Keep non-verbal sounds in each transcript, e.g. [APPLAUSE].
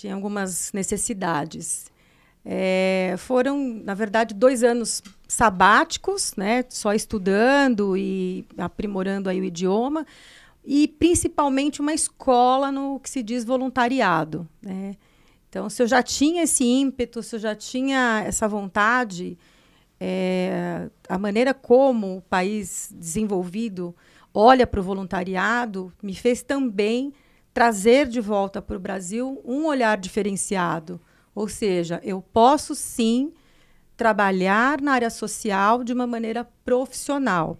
tinha algumas necessidades. É, foram, na verdade, dois anos sabáticos, né, só estudando e aprimorando aí o idioma, e principalmente uma escola no que se diz voluntariado. Né? Então, se eu já tinha esse ímpeto, se eu já tinha essa vontade, é, a maneira como o país desenvolvido olha para o voluntariado me fez também trazer de volta para o Brasil um olhar diferenciado. Ou seja, eu posso sim trabalhar na área social de uma maneira profissional,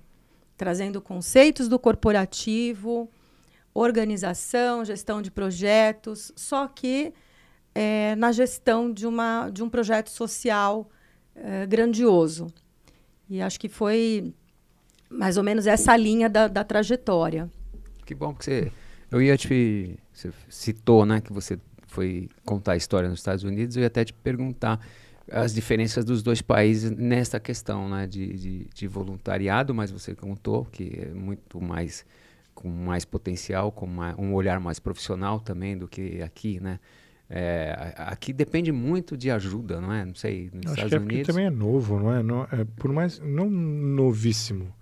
trazendo conceitos do corporativo, organização, gestão de projetos, só que é, na gestão de, uma, de um projeto social é, grandioso. E acho que foi mais ou menos essa linha da, da trajetória. Que bom que você eu ia te. Você citou, né, que você foi contar a história nos Estados Unidos, eu ia até te perguntar as diferenças dos dois países nesta questão né, de, de, de, voluntariado, mas você contou que é muito mais com mais potencial, com uma, um olhar mais profissional também do que aqui, né? É, aqui depende muito de ajuda, não é? Não sei, nos Acho Estados que é Unidos. também é novo, não é? Não, é por mais não novíssimo,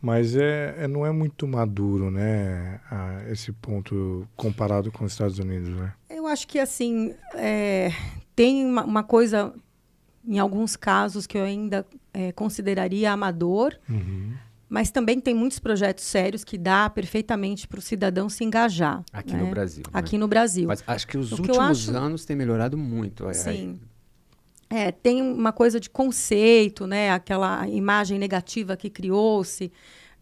mas é, é, não é muito maduro, né, a esse ponto comparado com os Estados Unidos, né? Eu acho que assim é, tem uma, uma, coisa, em alguns casos que eu ainda é, consideraria amador, uhum. mas também tem muitos projetos sérios que dá perfeitamente para o cidadão se engajar. Aqui né? no Brasil. Aqui né? no Brasil. Mas acho que os últimos que acho... anos tem melhorado muito. É, Sim é, tem uma coisa de conceito, né? aquela imagem negativa que criou-se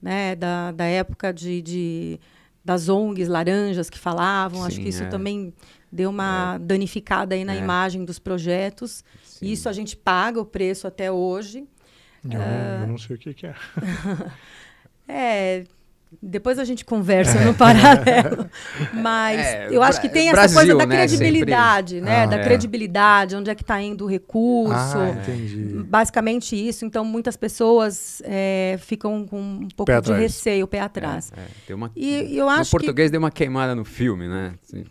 né? da, da época de, de, das ONGs laranjas que falavam. Sim, Acho que isso é. também deu uma é. danificada aí na é. imagem dos projetos. Sim. Isso a gente paga o preço até hoje. Eu, uh... eu ah. não sei o que, que é. [LAUGHS] é, depois a gente conversa no paralelo. [LAUGHS] Mas é, eu acho que tem essa Brasil, coisa da né, credibilidade, né? Ah, da é. credibilidade, onde é que está indo o recurso. Ah, entendi. Basicamente isso. Então, muitas pessoas é, ficam com um pouco pé de atrás. receio, pé é, atrás. É, uma, e eu acho o português que... deu uma queimada no filme, né? Assim.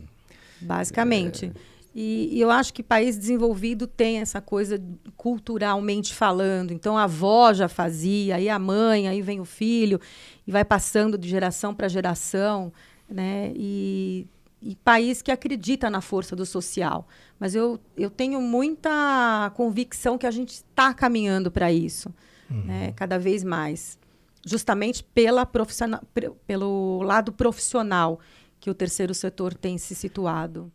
Basicamente. É. E, e, eu acho que país desenvolvido tem essa coisa culturalmente falando. Então a avó já fazia, aí a mãe, aí vem o filho, e vai passando de geração para geração. Né? E, e país que acredita na força do social. Mas eu, eu tenho muita convicção que a gente está caminhando para isso, uhum. né? cada vez mais. Justamente pela profissional, pelo lado profissional que o terceiro setor tem se situado.